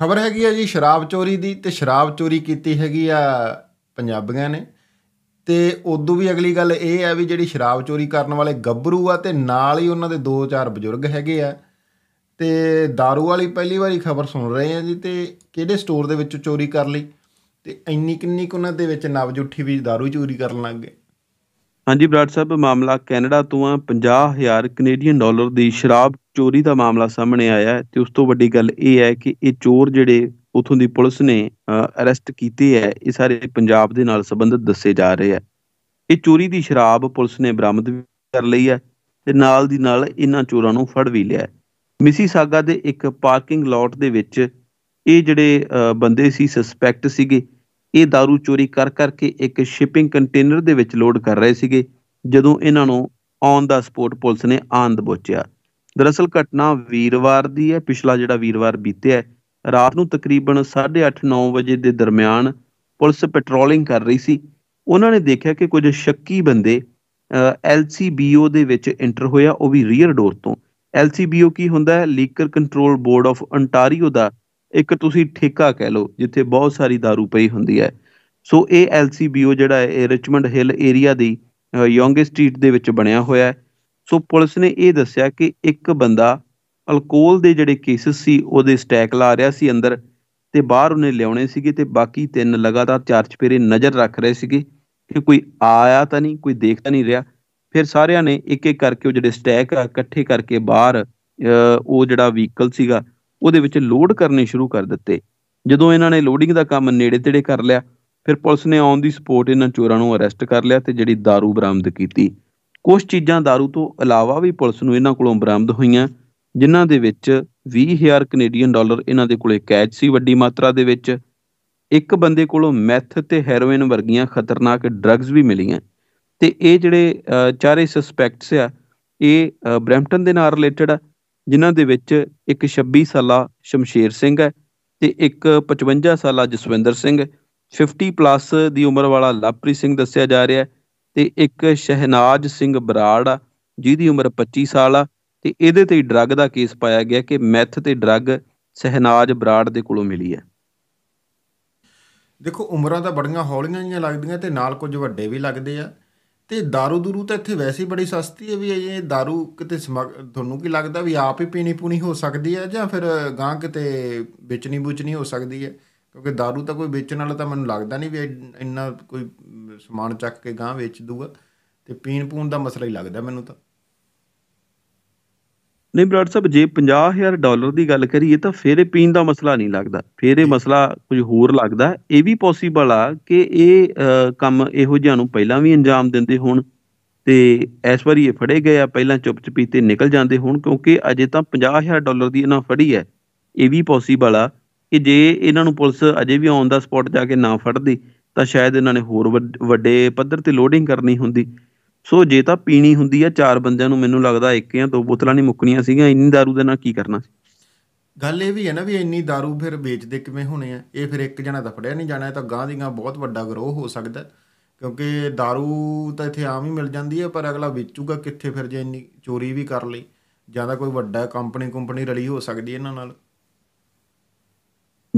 ਖਬਰ ਹੈਗੀ ਆ ਜੀ ਸ਼ਰਾਬ ਚੋਰੀ ਦੀ ਤੇ ਸ਼ਰਾਬ ਚੋਰੀ ਕੀਤੀ ਹੈਗੀ ਆ ਪੰਜਾਬੀਆਂ ਨੇ ਤੇ ਉਦੋਂ ਵੀ ਅਗਲੀ ਗੱਲ ਇਹ ਆ ਵੀ ਜਿਹੜੀ ਸ਼ਰਾਬ ਚੋਰੀ ਕਰਨ ਵਾਲੇ ਗੱਭਰੂ ਆ ਤੇ ਨਾਲ ਹੀ ਉਹਨਾਂ ਦੇ ਦੋ ਚਾਰ ਬਜ਼ੁਰਗ ਹੈਗੇ ਆ ਤੇ दारू ਵਾਲੀ ਪਹਿਲੀ ਵਾਰੀ ਖਬਰ ਸੁਣ ਰਹੇ ਆ ਜੀ ਤੇ ਕਿਹੜੇ ਸਟੋਰ ਦੇ ਵਿੱਚੋਂ ਚੋਰੀ ਕਰ ਲਈ ਤੇ ਇੰਨੀ ਕਿੰਨੀ ਕੁ ਉਹਨਾਂ ਦੇ ਵਿੱਚ ਨਵਜੁੱਠੀ ਵੀ दारू ਚੋਰੀ ਕਰਨ ਲੱਗ ਗਏ ਹਾਂਜੀ ਬਰਾੜ ਸਾਹਿਬ ਮਾਮਲਾ ਕੈਨੇਡਾ ਤੋਂ ਆ 50000 ਕੈਨੇਡੀਅਨ ਡਾਲਰ ਦੀ ਸ਼ਰਾਬ ਚੋਰੀ ਦਾ ਮਾਮਲਾ ਸਾਹਮਣੇ ਆਇਆ ਤੇ ਉਸ ਤੋਂ ਵੱਡੀ ਗੱਲ ਇਹ ਹੈ ਕਿ ਇਹ ਚੋਰ ਜਿਹੜੇ ਉਥੋਂ ਦੀ ਪੁਲਿਸ ਨੇ ਅਰੈਸਟ ਕੀਤੇ ਹੈ ਇਹ ਸਾਰੇ ਪੰਜਾਬ ਦੇ ਨਾਲ ਸੰਬੰਧਿਤ ਦੱਸੇ ਜਾ ਰਹੇ ਹੈ ਇਹ ਚੋਰੀ ਦੀ ਸ਼ਰਾਬ ਪੁਲਿਸ ਨੇ ਬਰਾਮਦ ਕਰ ਲਈ ਹੈ ਤੇ ਨਾਲ ਦੀ ਨਾਲ ਇਹਨਾਂ ਚੋਰਾਂ ਨੂੰ ਫੜ ਵੀ ਲਿਆ ਮਿਸੀ ਸਾਗਾ ਦੇ ਇੱਕ ਪਾਰਕਿੰਗ ਲੋਟ ਦੇ ਵਿੱਚ ਇਹ ਜਿਹੜੇ ਬੰਦੇ ਸੀ ਸਸਪੈਕਟ ਸੀਗੇ ਇਹ दारू ਚੋਰੀ ਕਰ ਕਰਕੇ ਇੱਕ ਸ਼ਿਪਿੰਗ ਕੰਟੇਨਰ ਦੇ ਵਿੱਚ ਲੋਡ ਕਰ ਰਹੇ ਸੀਗੇ ਜਦੋਂ ਇਹਨਾਂ ਨੂੰ ਔਨ ਦਾ ਸਪੋਰਟ ਪੁਲਿਸ ਨੇ ਆਂਦ ਬੋਚਿਆ ਦਰਅਸਲ ਘਟਨਾ ਵੀਰਵਾਰ ਦੀ ਹੈ ਪਿਛਲਾ ਜਿਹੜਾ ਵੀਰਵਾਰ ਬੀਤਿਆ ਹੈ ਰਾਤ ਨੂੰ ਤਕਰੀਬਨ 8:30-9 ਵਜੇ ਦੇ ਦਰਮਿਆਨ ਪੁਲਿਸ ਪੈਟਰੋਲਿੰਗ ਕਰ ਰਹੀ ਸੀ ਉਹਨਾਂ ਨੇ ਦੇਖਿਆ ਕਿ ਕੁਝ ਸ਼ੱਕੀ ਬੰਦੇ ਐਲਸੀਬੀਓ ਦੇ ਵਿੱਚ ਐਂਟਰ ਹੋਇਆ ਉਹ ਵੀ ਰੀਅਰ ਡੋਰ ਤੋਂ ਐਲਸੀਬੀਓ ਕੀ ਹੁੰਦਾ ਹੈ Liquor Control Board of Ontario ਦਾ ਇੱਕ ਤੁਸੀਂ ਠੇਕਾ ਕਹਿ ਲਓ ਜਿੱਥੇ ਬਹੁਤ ਸਾਰੀ दारू ਪਈ ਹੁੰਦੀ ਹੈ ਸੋ ਇਹ ਐਲਸੀਬੀਓ ਜਿਹੜਾ ਹੈ ਇਹ ਰਿਚਮੰਡ ਹਿੱਲ ਏਰੀਆ ਦੀ ਯੋਂਗ ਸਟਰੀਟ ਦੇ ਵਿੱਚ ਬਣਿਆ ਹੋਇਆ ਹੈ ਸੋ ਪੁਲਿਸ ਨੇ ਇਹ ਦੱਸਿਆ ਕਿ ਇੱਕ ਬੰਦਾ ਅਲਕੋਹਲ ਦੇ ਜਿਹੜੇ ਕੇਸਸ ਸੀ ਉਹਦੇ ਸਟੈਕ ਲਾ ਰਿਹਾ ਸੀ ਅੰਦਰ ਤੇ ਬਾਹਰ ਉਹਨੇ ਲਿਆਉਣੇ ਸੀਗੇ ਤੇ ਬਾਕੀ ਤਿੰਨ ਲਗਾਤਾਰ ਚਾਰ ਚਪੇਰੇ ਨਜ਼ਰ ਰੱਖ ਰਹੇ ਸੀਗੇ ਕਿ ਕੋਈ ਆਇਆ ਤਾਂ ਨਹੀਂ ਕੋਈ ਦੇਖਦਾ ਨਹੀਂ ਰਿਹਾ ਫਿਰ ਸਾਰਿਆਂ ਨੇ ਇੱਕ ਇੱਕ ਕਰਕੇ ਉਹ ਜਿਹੜੇ ਸਟੈਕ ਇਕੱਠੇ ਕਰਕੇ ਬਾਹਰ ਉਹ ਜਿਹੜਾ ਵਹੀਕਲ ਸੀਗਾ ਉਹਦੇ ਵਿੱਚ ਲੋਡ ਕਰਨੇ ਸ਼ੁਰੂ ਕਰ ਦਿੱਤੇ ਜਦੋਂ ਇਹਨਾਂ ਨੇ ਲੋਡਿੰਗ ਦਾ ਕੰਮ ਨੇੜੇ-ਤੇੜੇ ਕਰ ਲਿਆ ਫਿਰ ਪੁਲਿਸ ਨੇ ਆਨ ਦੀ ਸਪੋਰਟ ਇਹਨਾਂ ਚੋਰਾਂ ਨੂੰ ਅਰੈਸਟ ਕਰ ਲਿਆ ਤੇ ਜਿਹੜੀ दारू ਬਰਾਮਦ ਕੀਤੀ ਕੁਝ ਚੀਜ਼ਾਂ दारू ਤੋਂ ਇਲਾਵਾ ਵੀ ਪੁਲਿਸ ਨੂੰ ਇਹਨਾਂ ਕੋਲੋਂ ਬਰਾਮਦ ਹੋਈਆਂ ਜਿਨ੍ਹਾਂ ਦੇ ਵਿੱਚ 20000 ਕੈਨੇਡੀਅਨ ਡਾਲਰ ਇਹਨਾਂ ਦੇ ਕੋਲੇ ਕੈਚ ਸੀ ਵੱਡੀ ਮਾਤਰਾ ਦੇ ਵਿੱਚ ਇੱਕ ਬੰਦੇ ਕੋਲੋਂ ਮੈਥ ਤੇ ਹੈਰੋਇਨ ਵਰਗੀਆਂ ਖਤਰਨਾਕ ਡਰੱਗਸ ਵੀ ਮਿਲੀਆਂ ਤੇ ਇਹ ਜਿਹੜੇ ਚਾਰੇ ਸਸਪੈਕਟਸ ਆ ਇਹ ਬ੍ਰੈਂਪਟਨ ਦੇ ਨਾਲ ਰਿਲੇਟਡ ਆ ਜਿਨ੍ਹਾਂ ਦੇ ਵਿੱਚ ਇੱਕ 26 ਸਾਲਾ ਸ਼ਮਸ਼ੇਰ ਸਿੰਘ ਹੈ ਤੇ ਇੱਕ 55 ਸਾਲਾ ਜਸਵਿੰਦਰ ਸਿੰਘ 50 ਪਲੱਸ ਦੀ ਉਮਰ ਵਾਲਾ ਲਾਪਰੀ ਸਿੰਘ ਦੱਸਿਆ ਜਾ ਰਿਹਾ ਤੇ ਇੱਕ ਸ਼ਹਿਨਾਜ ਸਿੰਘ ਬਰਾੜ ਆ ਜਿਹਦੀ ਉਮਰ 25 ਸਾਲ ਆ ਤੇ ਇਹਦੇ ਤੇ ਡਰੱਗ ਦਾ ਕੇਸ ਪਾਇਆ ਗਿਆ ਕਿ ਮੈਥ ਤੇ ਡਰੱਗ ਸਹਿਨਾਜ ਬਰਾੜ ਦੇ ਕੋਲੋਂ ਮਿਲੀ ਹੈ ਦੇਖੋ ਉਮਰਾਂ ਤਾਂ ਬੜੀਆਂ ਹੌਲੀਆਂ ਜੀਆਂ ਲੱਗਦੀਆਂ ਤੇ ਨਾਲ ਕੁਝ ਵੱਡੇ ਵੀ ਲੱਗਦੇ ਆ ਤੇ दारू ਦੂਰੂ ਤਾਂ ਇੱਥੇ ਵੈਸੇ ਹੀ ਬੜੀ ਸਸਤੀ ਹੈ ਵੀ ਇਹ दारू ਕਿਤੇ ਤੁਹਾਨੂੰ ਕੀ ਲੱਗਦਾ ਵੀ ਆਪ ਹੀ ਪੀਣੀ ਪੂਣੀ ਹੋ ਸਕਦੀ ਹੈ ਜਾਂ ਫਿਰ ਗਾਂ ਕਿਤੇ ਵੇਚਣੀ ਬੁਚਣੀ ਹੋ ਸਕਦੀ ਹੈ ਕਿਉਂਕਿ दारू ਤਾਂ ਕੋਈ ਵੇਚਣ ਵਾਲਾ ਤਾਂ ਮੈਨੂੰ ਲੱਗਦਾ ਨਹੀਂ ਵੀ ਇੰਨਾ ਕੋਈ ਸਮਾਨ ਚੱਕ ਕੇ ਗਾਂ ਵੇਚ ਦੂਗਾ ਤੇ ਪੀਣ ਪੂਣ ਦਾ ਮਸਲਾ ਹੀ ਲੱਗਦਾ ਮੈਨੂੰ ਤਾਂ ਨਹੀਂ ਬਰਾੜ ਸਾਹਿਬ ਜੇ 50000 ਡਾਲਰ ਦੀ ਗੱਲ ਕਰੀਏ ਤਾਂ ਫਿਰ ਇਹ ਪੀਣ ਦਾ ਮਸਲਾ ਨਹੀਂ ਲੱਗਦਾ ਫਿਰ ਇਹ ਮਸਲਾ ਕੁਝ ਹੋਰ ਲੱਗਦਾ ਇਹ ਵੀ ਪੋਸੀਬਲ ਆ ਕਿ ਇਹ ਕੰਮ ਇਹੋ ਜਿਹਾ ਨੂੰ ਪਹਿਲਾਂ ਵੀ ਅੰਜਾਮ ਦਿੰਦੇ ਹੋਣ ਤੇ ਇਸ ਵਾਰੀ ਇਹ ਫੜੇ ਗਏ ਆ ਪਹਿਲਾਂ ਚੁੱਪਚਾਪੀ ਤੇ ਨਿਕਲ ਜਾਂਦੇ ਹੋਣ ਕਿਉਂਕਿ ਅਜੇ ਤਾਂ 50000 ਡਾਲਰ ਦੀ ਇਹਨਾਂ ਫੜੀ ਹੈ ਇਹ ਵੀ ਪੋਸੀਬਲ ਆ ਕਿ ਜੇ ਇਹਨਾਂ ਨੂੰ police Ajay we on the spot ਜਾ ਕੇ ਨਾ ਫੜਦੀ ਤਾਂ ਸ਼ਾਇਦ ਇਹਨਾਂ ਨੇ ਹੋਰ ਵੱਡੇ ਪੱਧਰ ਤੇ ਲੋਡਿੰਗ ਕਰਨੀ ਹੁੰਦੀ ਸੋ ਜੇ ਤਾਂ ਪੀਣੀ ਹੁੰਦੀ ਆ ਚਾਰ ਬੰਦਿਆਂ ਨੂੰ ਮੈਨੂੰ ਲੱਗਦਾ ਇੱਕ ਜਾਂ ਦੋ ਬੋਤਲਾਂ ਨਹੀਂ ਮੁੱਕਣੀਆਂ ਸੀਗੀਆਂ ਇੰਨੀ ਦਾਰੂ ਦੇ ਨਾਲ ਕੀ ਕਰਨਾ ਸੀ ਗੱਲ ਇਹ ਵੀ ਹੈ ਨਾ ਵੀ ਇੰਨੀ ਦਾਰੂ ਫਿਰ ਵੇਚਦੇ ਕਿਵੇਂ ਹੋਣੇ ਆ ਇਹ ਫਿਰ ਇੱਕ ਜਣਾ ਤਾਂ ਫੜਿਆ ਨਹੀਂ ਜਾਣਾ ਇਹ ਤਾਂ ਗਾਂ ਦੀ ਗਾਂ ਬਹੁਤ ਵੱਡਾ ਗਰੋਹ ਹੋ ਸਕਦਾ ਕਿਉਂਕਿ ਦਾਰੂ ਤਾਂ ਇੱਥੇ ਆਮ ਹੀ ਮਿਲ ਜਾਂਦੀ ਹੈ ਪਰ ਅਗਲਾ ਵੇਚੂਗਾ ਕਿੱਥੇ ਫਿਰ ਜੇ ਇੰਨੀ ਚੋਰੀ ਵੀ ਕਰ ਲਈ ਜਿਆਦਾ ਕੋਈ ਵੱਡਾ ਕੰਪਨੀ ਕੰਪਨੀ ਰਲੀ ਹੋ ਸਕਦੀ ਹੈ ਇਹਨਾਂ ਨਾਲ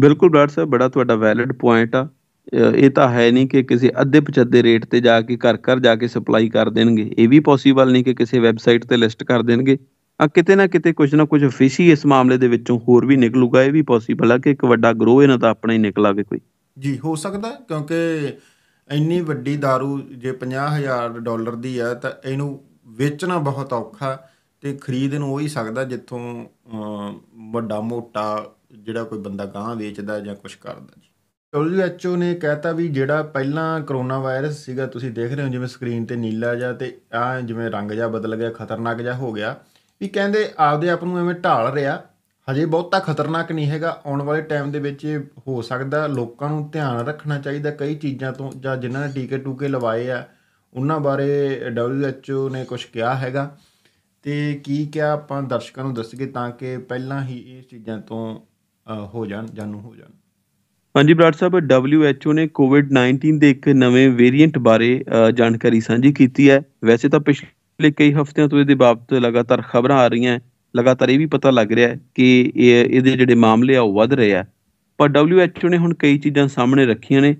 ਬਿਲਕੁਲ ਬਰਾੜ ਸਾਹਿਬ ਬੜਾ ਤੁਹਾਡਾ ਵੈਲਿਡ ਪੁਆਇੰਟ ਆ ਇਹ ਤਾਂ ਹੈ ਨਹੀਂ ਕਿ ਕਿਸੇ ਅੱਧੇ ਪਚੱਦੇ ਰੇਟ ਤੇ ਜਾ ਕੇ ਘਰ ਘਰ ਜਾ ਕੇ ਸਪਲਾਈ ਕਰ ਦੇਣਗੇ ਇਹ ਵੀ ਪੋਸੀਬਲ ਨਹੀਂ ਕਿ ਕਿਸੇ ਵੈਬਸਾਈਟ ਤੇ ਲਿਸਟ ਕਰ ਦੇਣਗੇ ਆ ਕਿਤੇ ਨਾ ਕਿਤੇ ਕੁਝ ਨਾ ਕੁਝ ਫਿਸ਼ੀ ਇਸ ਮਾਮਲੇ ਦੇ ਵਿੱਚੋਂ ਹੋਰ ਵੀ ਨਿਕਲੂਗਾ ਇਹ ਵੀ ਪੋਸੀਬਲ ਆ ਕਿ ਇੱਕ ਵੱਡਾ ਗਰੋਹ ਇਹਨਾਂ ਦਾ ਆਪਣਾ ਹੀ ਨਿਕਲਾਗੇ ਕੋਈ ਜੀ ਹੋ ਸਕਦਾ ਕਿਉਂਕਿ ਇੰਨੀ ਵੱਡੀ दारू ਜੇ 50000 ਡਾਲਰ ਦੀ ਆ ਤਾਂ ਇਹਨੂੰ ਵੇਚਣਾ ਬਹੁਤ ਔਖਾ ਤੇ ਖਰੀਦ ਨੂੰ ਉਹ ਹੀ ਸਕਦਾ ਜਿੱਥੋਂ ਵੱਡਾ ਮੋਟਾ ਜਿਹੜਾ ਕੋਈ ਬੰਦਾ ਗਾਂ ਵੇਚਦਾ ਜਾਂ ਕੁਝ ਕਰਦਾ ਜੀ WHO ਨੇ ਕਹਿਤਾ ਵੀ ਜਿਹੜਾ ਪਹਿਲਾਂ ਕਰੋਨਾ ਵਾਇਰਸ ਸੀਗਾ ਤੁਸੀਂ ਦੇਖ ਰਹੇ ਹੋ ਜਿਵੇਂ ਸਕਰੀਨ ਤੇ ਨੀਲਾ ਜਾਂ ਤੇ ਆ ਜਿਵੇਂ ਰੰਗ ਜਾਂ ਬਦਲ ਗਿਆ ਖਤਰਨਾਕ ਜਾਂ ਹੋ ਗਿਆ ਵੀ ਕਹਿੰਦੇ ਆਪਦੇ ਆਪ ਨੂੰ ਐਵੇਂ ਢਾਲ ਰਿਹਾ ਹਜੇ ਬਹੁਤਾ ਖਤਰਨਾਕ ਨਹੀਂ ਹੈਗਾ ਆਉਣ ਵਾਲੇ ਟਾਈਮ ਦੇ ਵਿੱਚ ਹੋ ਸਕਦਾ ਲੋਕਾਂ ਨੂੰ ਧਿਆਨ ਰੱਖਣਾ ਚਾਹੀਦਾ ਕਈ ਚੀਜ਼ਾਂ ਤੋਂ ਜਾਂ ਜਿਨ੍ਹਾਂ ਨੇ ਟੀਕੇ ਟੂਕੇ ਲਵਾਏ ਆ ਉਹਨਾਂ ਬਾਰੇ WHO ਨੇ ਕੁਝ ਕਿਹਾ ਹੈਗਾ ਤੇ ਕੀ ਕਿਹਾ ਆਪਾਂ ਦਰਸ਼ਕਾਂ ਨੂੰ ਦੱਸ ਕੇ ਤਾਂ ਕਿ ਪਹਿਲਾਂ ਹੀ ਇਹ ਚੀਜ਼ਾਂ ਤੋਂ ਹੋ ਜਾਣ ਜਾਣੂ ਹੋ ਜਾਣ ਹਾਂਜੀ ਬਰਾੜ ਸਾਹਿਬ WHO ਨੇ ਕੋਵਿਡ-19 ਦੇ ਇੱਕ ਨਵੇਂ ਵੇਰੀਐਂਟ ਬਾਰੇ ਜਾਣਕਾਰੀ ਸਾਂਝੀ ਕੀਤੀ ਹੈ ਵੈਸੇ ਤਾਂ ਪਿਛਲੇ ਕਈ ਹਫ਼ਤਿਆਂ ਤੋਂ ਇਹਦੇ ਬਾਬਤ ਲਗਾਤਾਰ ਖਬਰਾਂ ਆ ਰਹੀਆਂ ਲਗਾਤਾਰ ਇਹ ਵੀ ਪਤਾ ਲੱਗ ਰਿਹਾ ਹੈ ਕਿ ਇਹਦੇ ਜਿਹੜੇ ਮਾਮਲੇ ਆ ਉਹ ਵੱਧ ਰਹੇ ਆ ਪਰ WHO ਨੇ ਹੁਣ ਕਈ ਚੀਜ਼ਾਂ ਸਾਹਮਣੇ ਰੱਖੀਆਂ ਨੇ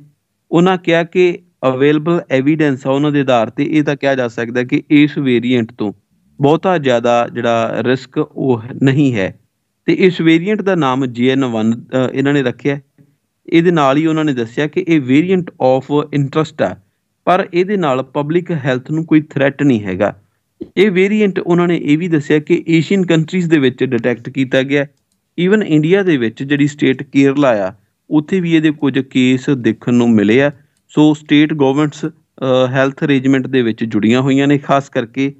ਉਹਨਾਂ ਕਿਹਾ ਕਿ ਅਵੇਲੇਬਲ ਐਵੀਡੈਂਸ ਆ ਉਹਨਾਂ ਦੇ ਆਧਾਰ ਤੇ ਇਹ ਤਾਂ ਕਿਹਾ ਜਾ ਸਕਦਾ ਕਿ ਇਸ ਵੇਰੀਐਂਟ ਤੋਂ ਬਹੁਤਾ ਜ਼ਿਆਦਾ ਜਿਹੜਾ ਰਿਸਕ ਉਹ ਨਹੀਂ ਹੈ ਤੇ ਇਸ ਵੇਰੀਐਂਟ ਦਾ ਨਾਮ JN1 ਇਹਨਾਂ ਨੇ ਰੱਖਿਆ ਇਹਦੇ ਨਾਲ ਹੀ ਉਹਨਾਂ ਨੇ ਦੱਸਿਆ ਕਿ ਇਹ ਵੇਰੀਐਂਟ ਆਫ ਇੰਟਰਸਟ ਆ ਪਰ ਇਹਦੇ ਨਾਲ ਪਬਲਿਕ ਹੈਲਥ ਨੂੰ ਕੋਈ ਥ੍ਰੈਟ ਨਹੀਂ ਹੈਗਾ ਇਹ ਵੇਰੀਐਂਟ ਉਹਨਾਂ ਨੇ ਇਹ ਵੀ ਦੱਸਿਆ ਕਿ ਏਸ਼ੀਅਨ ਕੰਟਰੀਜ਼ ਦੇ ਵਿੱਚ ਡਿਟੈਕਟ ਕੀਤਾ ਗਿਆ ਈਵਨ ਇੰਡੀਆ ਦੇ ਵਿੱਚ ਜਿਹੜੀ ਸਟੇਟ ਕੇਰਲਾ ਆ ਉੱਥੇ ਵੀ ਇਹਦੇ ਕੁਝ ਕੇਸ ਦੇਖਣ ਨੂੰ ਮਿਲੇ ਆ so state governments health arrangement ਦੇ ਵਿੱਚ ਜੁੜੀਆਂ ਹੋਈਆਂ ਨੇ ਖਾਸ ਕਰਕੇ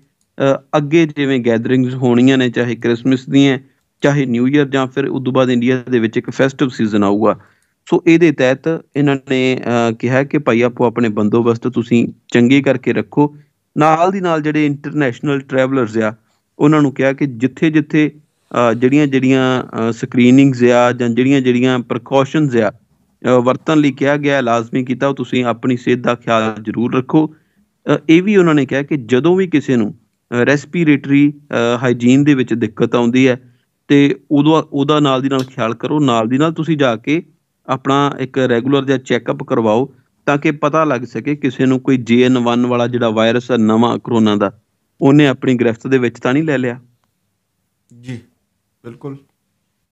ਅੱਗੇ ਜਿਵੇਂ ਗੈਦਰਿੰਗਸ ਹੋਣੀਆਂ ਨੇ ਚਾਹੇ 크리스마ਸ ਦੀਆਂ ਚਾਹੇ ਨਿਊ ਇਅਰ ਜਾਂ ਫਿਰ ਉਸ ਤੋਂ ਬਾਅਦ ਇੰਡੀਆ ਦੇ ਵਿੱਚ ਇੱਕ ਫੈਸਟਿਵ ਸੀਜ਼ਨ ਆਊਗਾ ਸੋ ਇਹਦੇ ਤਹਿਤ ਇਹਨਾਂ ਨੇ ਕਿਹਾ ਕਿ ਭਾਈ ਆਪੋ ਆਪਣੇ ਬੰਦੋਬਸਤ ਤੁਸੀਂ ਚੰਗੇ ਕਰਕੇ ਰੱਖੋ ਨਾਲ ਦੀ ਨਾਲ ਜਿਹੜੇ ਇੰਟਰਨੈਸ਼ਨਲ ਟਰੈਵਲਰਸ ਆ ਉਹਨਾਂ ਨੂੰ ਕਿਹਾ ਕਿ ਜਿੱਥੇ-ਜਿੱਥੇ ਜਿਹੜੀਆਂ ਜਿਹੜੀਆਂ ਸਕਰੀਨਿੰਗਸ ਆ ਜਾਂ ਜਿਹੜੀਆਂ ਜਿਹੜੀਆਂ ਪ੍ਰੀਕਾਸ਼ਨਸ ਆ ਵਰਤਣ ਲਈ ਕਿਹਾ ਗਿਆ ਲਾਜ਼ਮੀ ਕੀਤਾ ਉਹ ਤੁਸੀਂ ਆਪਣੀ ਸਿਹਤ ਦਾ ਖਿਆਲ ਜ਼ਰੂਰ ਰੱਖੋ ਇਹ ਵੀ ਉਹਨਾਂ ਨੇ ਕਿਹਾ ਕਿ ਜਦੋਂ ਵੀ ਕਿਸੇ ਨੂੰ ਰੈਸਪੀਰੇਟਰੀ ਹਾਈਜੀਨ ਦੇ ਵਿੱਚ ਦਿੱਕਤ ਆਉਂਦੀ ਹੈ ਤੇ ਉਦੋਂ ਉਹਦਾ ਨਾਲ ਦੀ ਨਾਲ ਖਿਆਲ ਕਰੋ ਨਾਲ ਦੀ ਨਾਲ ਤੁਸੀਂ ਜਾ ਕੇ ਆਪਣਾ ਇੱਕ ਰੈਗੂਲਰ ਜਿਹਾ ਚੈੱਕਅਪ ਕਰਵਾਓ ਤਾਂ ਕਿ ਪਤਾ ਲੱਗ ਸਕੇ ਕਿਸੇ ਨੂੰ ਕੋਈ JN1 ਵਾਲਾ ਜਿਹੜਾ ਵਾਇਰਸ ਹੈ ਨਵਾਂ ਕਰੋਨਾ ਦਾ ਉਹਨੇ ਆਪਣੀ ਗ੍ਰਿਫਤ ਦੇ ਵਿੱਚ ਤਾਂ ਨਹੀਂ ਲੈ ਲਿਆ ਜੀ ਬਿਲਕੁਲ